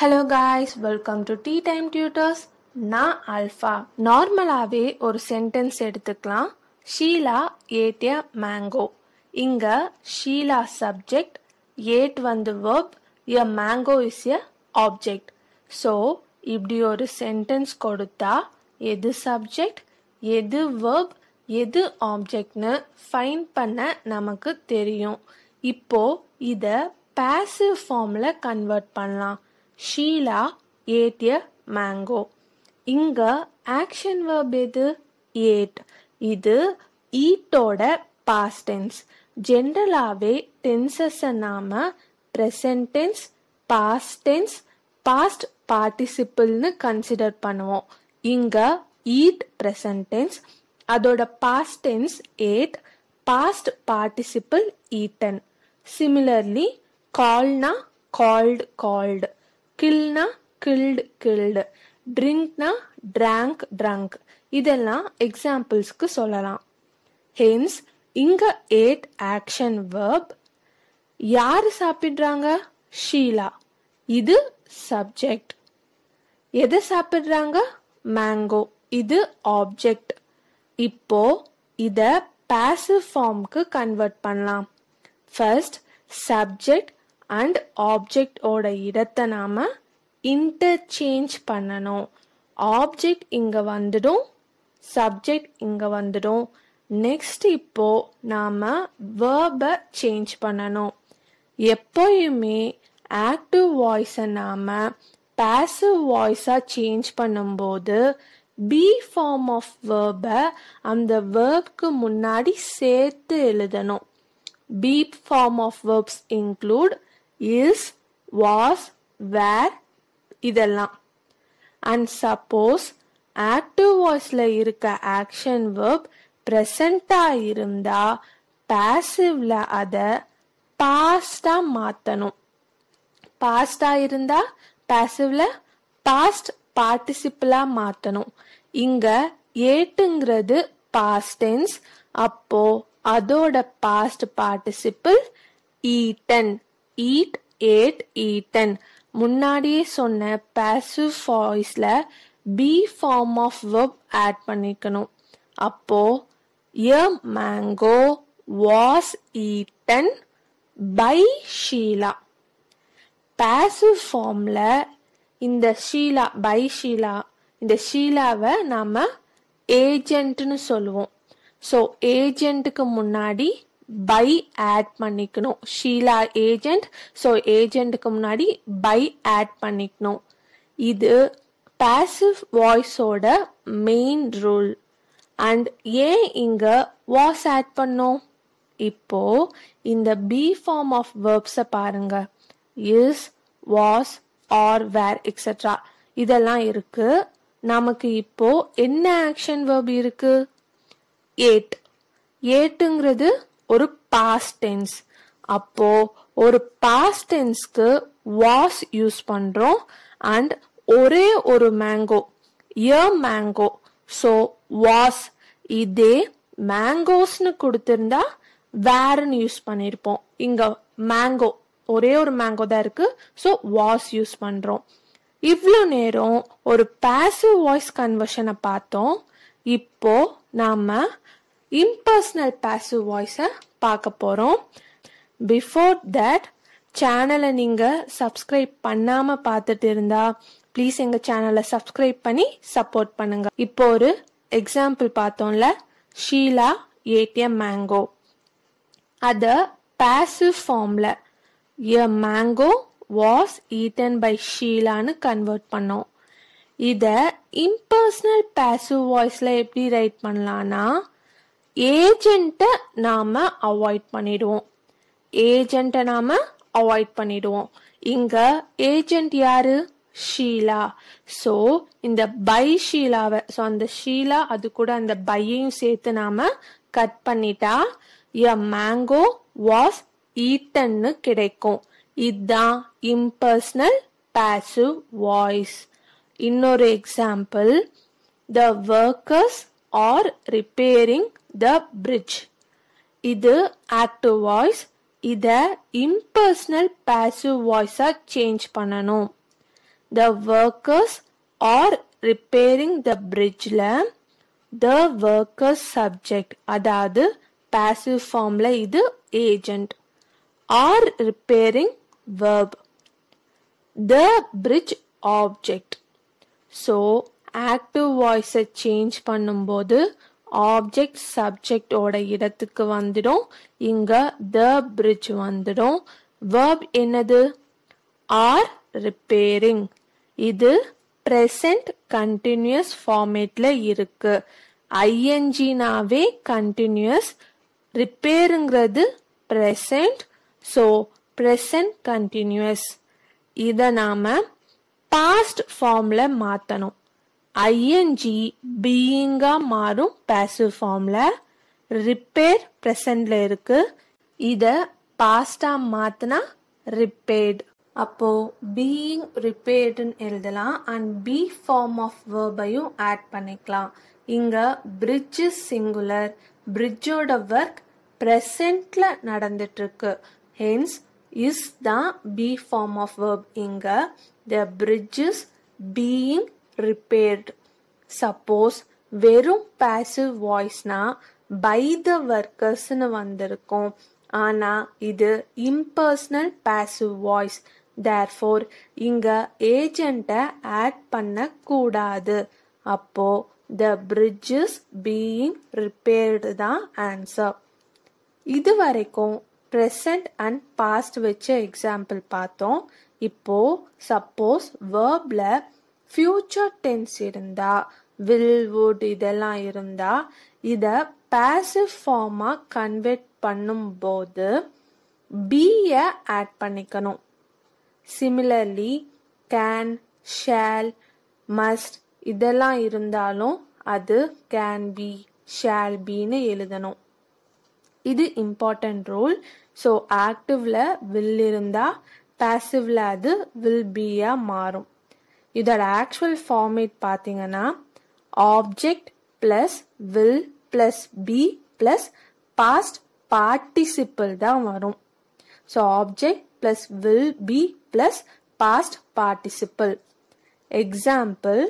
Hello guys welcome to tea time tutors நான் alpha நார்மலாகவே ஒரு சென்டென்ஸ் எடுத்துக்கலாம் ஷீலா ஏட் எ மேங்கோ இங்கே ஷீலா சப்ஜெக்ட் ஏட் வந்து verb a mango is a object so இப்படி ஒரு சென்டென்ஸ் கொடுத்தா எது சப்ஜெக்ட் எது வேர்ப் எது ஆப்ஜெக்ட்னு ஃபைன் பண்ண நமக்கு தெரியும் இப்போது இதை பேசிவ் ஃபார்மில் கன்வெர்ட் பண்ணலாம் ஷீலா ஏத்திய மேங்கோ இங்க ஆக்ஷன் வேர்ப் எது ஏட் இது ஈட்டோட பாஸ்ட் டென்ஸ் ஜென்ரலாகவே டென்சஸை நாம present tense past tense past பார்ட்டிசிபிள்னு கன்சிடர் பண்ணுவோம் இங்க ஈட் ப்ரெசன்ட் டென்ஸ் அதோட past tense ate past participle eaten similarly கால்னா கால்டு கால்டு கில்னா கில்டு கில்டு ட்ரிங்க்னா ட்ராங்க் ட்ரங்க் இதெல்லாம் எக்ஸாம்பிள்ஸ்க்கு சொல்லலாம் ஹென்ஸ் இங்க ஏட் ஆக்ஷன் வேர்ப் யார் சாப்பிட்றாங்க ஷீலா இது சப்ஜெக்ட் எதை சாப்பிட்றாங்க மேங்கோ இது ஆப்ஜெக்ட் இப்போ இத பேசிவ் ஃபார்ம்க்கு கன்வெர்ட் பண்ணலாம் ஃபர்ஸ்ட் சப்ஜெக்ட் அண்ட் ஆப்ஜெக்டோட இடத்தை நாம் இன்டர்சேஞ்ச் பண்ணணும் ஆப்ஜெக்ட் இங்கே வந்துடும் சப்ஜெக்ட் இங்கே வந்துடும் நெக்ஸ்ட் இப்போ நாம் வேர்பை சேஞ்ச் பண்ணணும் எப்போயுமே ஆக்டிவ் வாய்ஸை நாம் பேசிவ் வாய்ஸாக சேஞ்ச் பண்ணும்போது பி ஃபார்ம் ஆஃப் வேர்பை அந்த வேர்ப்க்கு முன்னாடி சேர்த்து எழுதணும் be form of verbs include is was were இதெல்லாம் அண்ட் சப்போஸ் ஆக்டிவ் வாய்ஸில் இருக்க ஆக்ஷன் வேர்ப் ப்ரெசண்ட்டாக இருந்தால் பேசிவில் அதை பாஸ்டாக மாற்றணும் பாஸ்டாக இருந்தால் பேசிவில் பாஸ்ட் பார்ட்டிசிபிளாக மாற்றணும் இங்கே ஏட்டுங்கிறது பாஸ்டென்ஸ் அப்போ அதோட past participle eaten eat ate eaten முன்னாடியே சொன்ன பேசிவ் வாய்ஸில் be form of verb add பண்ணிக்கணும் அப்போ a mango was eaten by Sheela passive ஃபார்மில் இந்த ஷீலா பை ஷீலா இந்த ஷீலாவை நாம் ஏஜென்ட்னு சொல்லுவோம் ஸோ ஏஜென்ட்டுக்கு முன்னாடி பை ஆட் பண்ணிக்கணும் ஷீலா ஏஜெண்ட் ஸோ ஏஜெண்ட்டுக்கு முன்னாடி பை ஆட் பண்ணிக்கணும் இது பேசிவ் வாய்ஸோட மெயின் ரூல் அண்ட் ஏன் இங்கே வாஸ் ஆட் பண்ணோம் இப்போ இந்த பி ஃபார்ம் ஆஃப் வேர்ப்ஸை பாருங்க is was are were extra இதெல்லாம் இருக்கு நமக்கு இப்போ என்ன ஆக்ஷன் வேர்ப் இருக்கு ஏட் ஏட்டுங்கிறது ஒரு பாஸ்ட் டென்ஸ் அப்போ ஒரு பாஸ்ட் டென்ஸ்க்கு வாஸ் யூஸ் பண்றோம் அண்ட் ஒரே ஒரு mango a mango so was இதே மேங்கோஸ்னு கொடுத்திருந்தா வேறுன்னு யூஸ் பண்ணியிருப்போம் இங்க மேங்கோ ஒரே ஒரு மேங்கோ தான் இருக்கு ஸோ வாஸ் யூஸ் பண்றோம் இவ்வளோ நேரம் ஒரு பேசிவ் வாய்ஸ் கன்வர்ஷனை பார்த்தோம் இப்போ நாம இம்பர்சனல் பேசிவ் வாய்ஸை பார்க்க போகிறோம் பிஃபோர் தட் சேனலை நீங்கள் சப்ஸ்கிரைப் பண்ணாமல் பார்த்துட்டு இருந்தா ப்ளீஸ் எங்கள் சேனலை சப்ஸ்கிரைப் பண்ணி சப்போர்ட் பண்ணுங்க இப்போ ஒரு எக்ஸாம்பிள் பார்த்தோம்ல ஷீலா ஏடிஎம் மேங்கோ அதை பேசிவ் ஃபார்மில் a mango was eaten by ஷீலான்னு கன்வெர்ட் பண்ணோம் இதை இம்பர்சனல் பேசிவ் வாய்ஸில் எப்படி ரைட் பண்ணலான்னா ஏஜென்ட்டை நாம் அவாய்ட் பண்ணிடுவோம் ஏஜென்ட்டை நாம் அவாய்ட் பண்ணிடுவோம் இங்கே ஏஜெண்ட் யாரு ஷீலா ஸோ இந்த பை ஷீலாவை ஸோ அந்த ஷீலா அது கூட அந்த பையையும் சேர்த்து நாம் கட் பண்ணிட்டா எ மேங்கோ வாஸ் ஈட்டன்னு கிடைக்கும் இதுதான் இம்பர்சனல் பேசிவ் வாய்ஸ் இன்னொரு example the workers are repairing the fridge இது ஆக்டிவ் வாய்ஸ் இதை இம்பர்சனல் பேசிவ் வாய்ஸாக சேஞ்ச் பண்ணணும் the workers are repairing the பிரிட்ஜில் த ஒர்க்கர்ஸ் சப்ஜெக்ட் அதாவது பேசிவ் ஃபார்மில் இது agent are repairing verb. The fridge object so active voice change பண்ணும்போது object சப்ஜெக்டோட இடத்துக்கு வந்துடும் இங்க த பிரிட்ஜ் வந்துடும் வேர்ப் என்னது ஆர் ரிப்பேரிங் இது பிரசன்ட் கண்டினியூஸ் ஃபார்மேட்ல இருக்கு ஐஎன்ஜினாவே கண்டினியூஸ் ரிப்பேருங்கிறது பிரசன்ட் ஸோ பிரசன்ட் கண்டினியூஸ் இதை நாம பாஸ்ட் ஃபார்ம்ல மாற்றணும் ஐஎன்ஜி பீயிங்காக மாறும் பேசிவ் ஃபார்மில் ரிப்பேர் ப்ரெசண்டில் இருக்குது இதை பாஸ்டாக மாற்றினா ரிப்பேர்டு அப்போது பீயிங் ரிப்பேர்டுன்னு எழுதலாம் அண்ட் பி ஃபார்ம் ஆஃப் வேர்பையும் ஆட் பண்ணிக்கலாம் இங்கே பிரிட்ஜ் சிங்குலர் பிரிட்ஜோட ஒர்க் ப்ரெசண்டில் நடந்துட்டுருக்கு ஹென்ஸ் இஸ் தான் பி ஃபார்ம் ஆஃப் வேர்ப் இங்கே the fridge being repaired. Suppose வெறும் பேசிவ் வாய்ஸ்னா பை த ஒர்க்கர்ஸ்னு வந்திருக்கும் ஆனால் இது இம்பர்சனல் பேசிவ் வாய்ஸ் தேர்ஃபோர் இங்கே ஏஜெண்ட்டை ஆட் பண்ணக்கூடாது அப்போ த பிரிட்ஜஸ் பீயிங் ரிப்பேர்டு தான் ஆன்சர் இது வரைக்கும் ப்ரெசண்ட் அண்ட் பாஸ்ட் வச்ச எக்ஸாம்பிள் பார்த்தோம் இப்போ சப்போஸ் வேர்பில் ஃபியூச்சர் டென்ஸ் இருந்தால் வில் வுட் இதெல்லாம் இருந்தால் இதை பேசிவ் ஃபார்மாக கன்வெர்ட் பண்ணும்போது பிய ஆட் பண்ணிக்கணும் சிமிலர்லி கேன் ஷேல் மஸ்ட் இதெல்லாம் இருந்தாலும் அது கேன் பி ஷேல் பின்னு எழுதணும் இது இம்பார்ட்டன்ட் ரூல் ஸோ ஆக்டிவ்ல வில் இருந்தால் பேசிவ்ல அது வில் பியா மாறும் இதோட ஆக்சுவல் ஃபார்மேட் பார்த்தீங்கன்னா object plus will plus be plus past participle தான் வரும் so object plus will be plus past participle example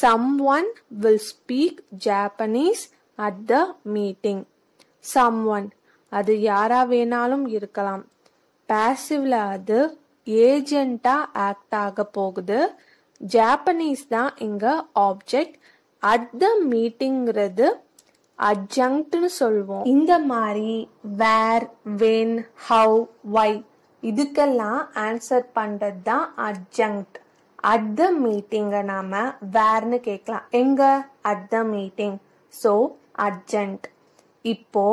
someone will speak Japanese at the meeting someone அது யாரா வேணாலும் இருக்கலாம் பேசிவ்ல அது ஏஜெண்டா ஆக்ட் ஆக போகுது ஜாப்பனீஸ் தான் இங்கே ஆப்ஜெக்ட் அட் த மீட்டிங்கிறது அட்ஜங்க்ட்னு சொல்வோம் இந்த மாதிரி வேர் வென் ஹவ் வை இதுக்கெல்லாம் ஆன்சர் பண்ணுறது தான் அட்ஜங்க்ட் அட் த மீட்டிங்கை நாம் வேர்னு கேட்கலாம் எங்கே at the meeting so adjunct இப்போ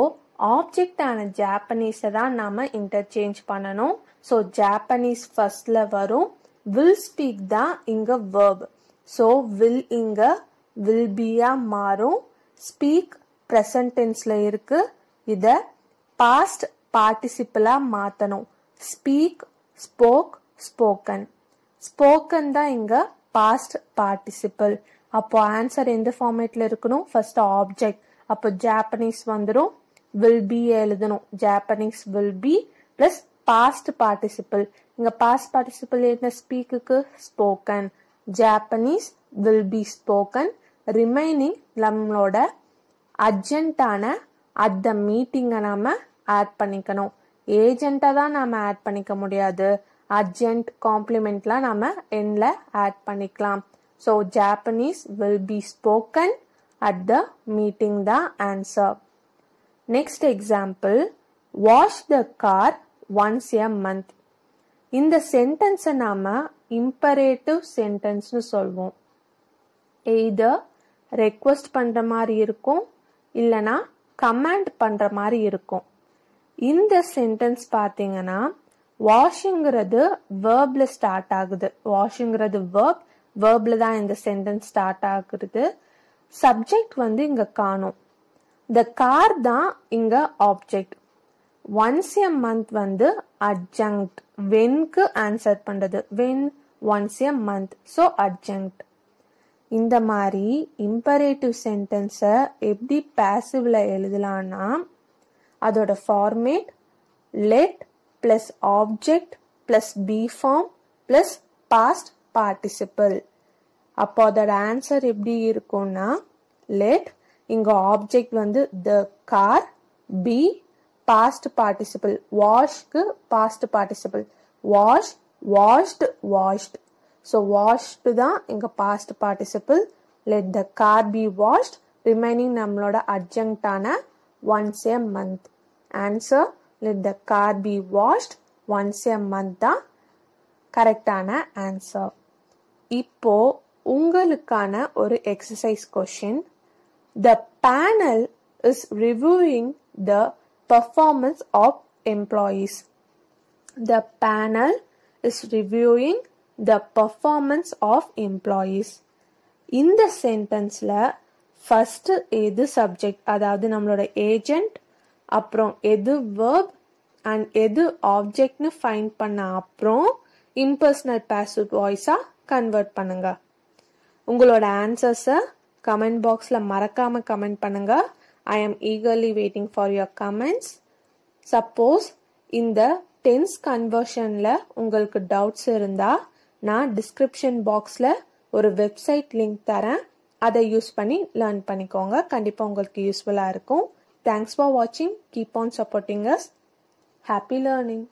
ஆப்ஜெக்டான ஜாப்பனீஸை தான் நாம் இன்டர்சேஞ்ச் பண்ணணும் ஸோ ஜாப்பனீஸ் ஃபர்ஸ்டில் வரும் வில் ஸ்பீக் தான் இங்கே வேர்ப் ஸோ வில் இங்கே வில் பியாக மாறும் ஸ்பீக் ப்ரெசன்ட் டென்ஸில் இருக்கு இதை பாஸ்ட் பார்ட்டிசிபிளாக மாற்றணும் ஸ்பீக் ஸ்போக் ஸ்போக்கன் ஸ்போக்கன் தான் இங்கே பாஸ்ட் பார்ட்டிசிபல் அப்போ ஆன்சர் எந்த ஃபார்மேட்டில் இருக்கணும் ஃபர்ஸ்ட் ஆப்ஜெக்ட் அப்போ ஜாப்பனீஸ் வந்துடும் வில் பி எழுதணும் Japanese will be plus past participle இங்கே பார்ட்டிசிபல் பார்ட்டிசிபிள் ஸ்பீக்குக்கு spoken Japanese will be spoken remaining நம்மளோட அர்ஜென்ட்டான அட் த மீட்டிங்கை நாம் ஆட் பண்ணிக்கணும் ஏஜெண்ட்டை தான் நாம ஆட் பண்ணிக்க முடியாது அர்ஜென்ட் காம்ப்ளிமெண்ட்லாம் நாம எண்ணில் ஆட் பண்ணிக்கலாம் so Japanese will be spoken at the meeting தான் answer next example wash the car once a month இந்த சென்டென்ஸை நாம் இம்பரேட்டிவ் சென்டென்ஸ்னு சொல்வோம் எய்தர் ரெக்வஸ்ட் பண்ணுற மாதிரி இருக்கும் இல்லைனா கமாண்ட் பண்ணுற மாதிரி இருக்கும் இந்த சென்டென்ஸ் பார்த்தீங்கன்னா வாஷிங்கிறது வேர்ப்ல ஸ்டார்ட் ஆகுது வாஷிங்கிறது வேர்ப் வேர்பில் தான் இந்த சென்டென்ஸ் ஸ்டார்ட் ஆகுறது சப்ஜெக்ட் வந்து இங்கே காணும் த கார் தான் இங்கே ஆப்ஜெக்ட் ஒன்ஸ் எ மந்த் வந்து அட்ஜங்க்ட் வென்க்கு ஆன்சர் பண்ணுறது when once a month so adjunct இந்த மாதிரி இம்பரேட்டிவ் சென்டென்ஸை எப்படி பேசிவில் எழுதலான்னா அதோட format let plus object plus be form plus past participle அப்போ அதோட ஆன்சர் எப்படி இருக்கும்னா லெட் இங்கே ஆப்ஜெக்ட் வந்து the car be past participle வாஷ்க்கு past participle wash washed washed so washed தான் எங்கள் past participle let the car be washed remaining நம்மளோட அர்ஜென்ட்டான once a month answer let the car be washed once a month தான் கரெக்டான answer இப்போ உங்களுக்கான ஒரு exercise question the panel is reviewing the performance of employees. The panel is reviewing the performance of employees. இந்த சென்டென்ஸில் first எது subject அதாவது நம்மளோட agent அப்புறம் எது வேர்ப் அண்ட் எது ஆப்ஜெக்ட்னு ஃபைண்ட் பண்ண அப்புறம் இம்பர்சனல் பேசிவ் வாய்ஸாக கன்வெர்ட் பண்ணுங்க உங்களோட ஆன்சர்ஸை கமெண்ட் பாக்ஸில் மறக்காமல் கமெண்ட் பண்ணுங்கள் I am eagerly waiting for your comments suppose இந்த டென்ஸ் கன்வர்ஷனில் உங்களுக்கு டவுட்ஸ் இருந்தால் நான் டிஸ்கிரிப்ஷன் பாக்ஸில் ஒரு வெப்சைட் லிங்க் தரேன் அதை யூஸ் பண்ணி லேர்ன் பண்ணிக்கோங்க கண்டிப்பாக உங்களுக்கு யூஸ்ஃபுல்லாக இருக்கும் தேங்க்ஸ் ஃபார் வாட்சிங் keep on supporting us happy learning